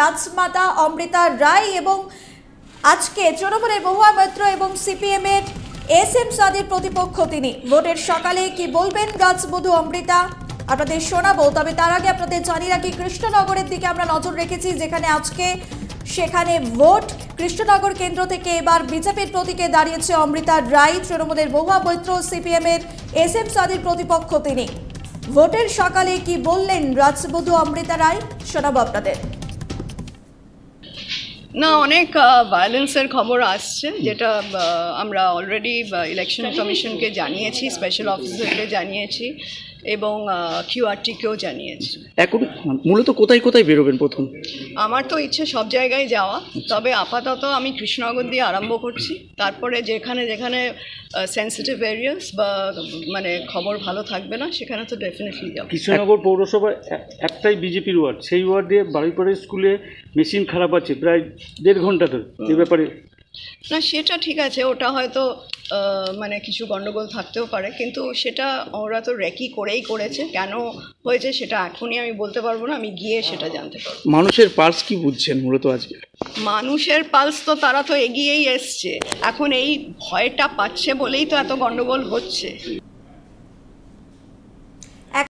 রাজমাতা অমৃতা রায় এবং আজকে তৃণমূলের বহুয়া মৈত্র এবং সিপিএমের এস এম সাদির প্রতিপক্ষ তিনি ভোটের সকালে কি বলবেন গাছবধূ অমৃতা আপনাদের শোনাবো তবে তার আগে আপনাদের জানিয়ে রাখি কৃষ্ণনগরের দিকে আমরা নজর রেখেছি যেখানে আজকে সেখানে ভোট কৃষ্ণনগর কেন্দ্র থেকে এবার বিজেপির প্রতীকে দাঁড়িয়েছে অমৃতা রায় তৃণমূলের বহুয়া মৈত্র সিপিএমের এস এম সাদির প্রতিপক্ষ তিনি ভোটের সকালে কি বললেন রাজবধূ অমৃতা রায় শোনাবো আপনাদের না অনেক ভায়োলেন্সের খবর আসছে যেটা আমরা অলরেডি ইলেকশন কমিশনকে জানিয়েছি স্পেশাল অফিসারকে জানিয়েছি এবং কিউআরটিকেও জানিয়েছি এখন মূলত কোথায় কোথায় বেরোবেন প্রথম আমার তো ইচ্ছে সব জায়গায় যাওয়া তবে আপাতত আমি কৃষ্ণনগর দিয়ে আরম্ভ করছি তারপরে যেখানে যেখানে সেন্সিটিভ এরিয়াস বা মানে খবর ভালো থাকবে না সেখানে তো ডেফিনেটলি যাবো কৃষ্ণনগর পৌরসভা একটাই বিজেপির ওয়ার্ড সেই ওয়ার্ডে বাড়িপাড়া স্কুলে মেশিন খারাপ আছে প্রায় দেড় ঘন্টা ধরে এ ব্যাপারে না সেটা ঠিক আছে ওটা হয়তো মানে কিছু গণ্ডগোল থাকতেও পারে কিন্তু সেটা ওরা তো র‍্যাকি করেই করেছে কেন হয়েছে সেটা এখনই আমি বলতে পারবো না আমি গিয়ে সেটা জানতে পারবো মানুষের পালস কি বুঝছেন মূলত আজকে মানুষের পালস তো তারা তো এগিয়েই এসছে এখন এই ভয়টা পাচ্ছে বলেই তো এত গণ্ডগোল হচ্ছে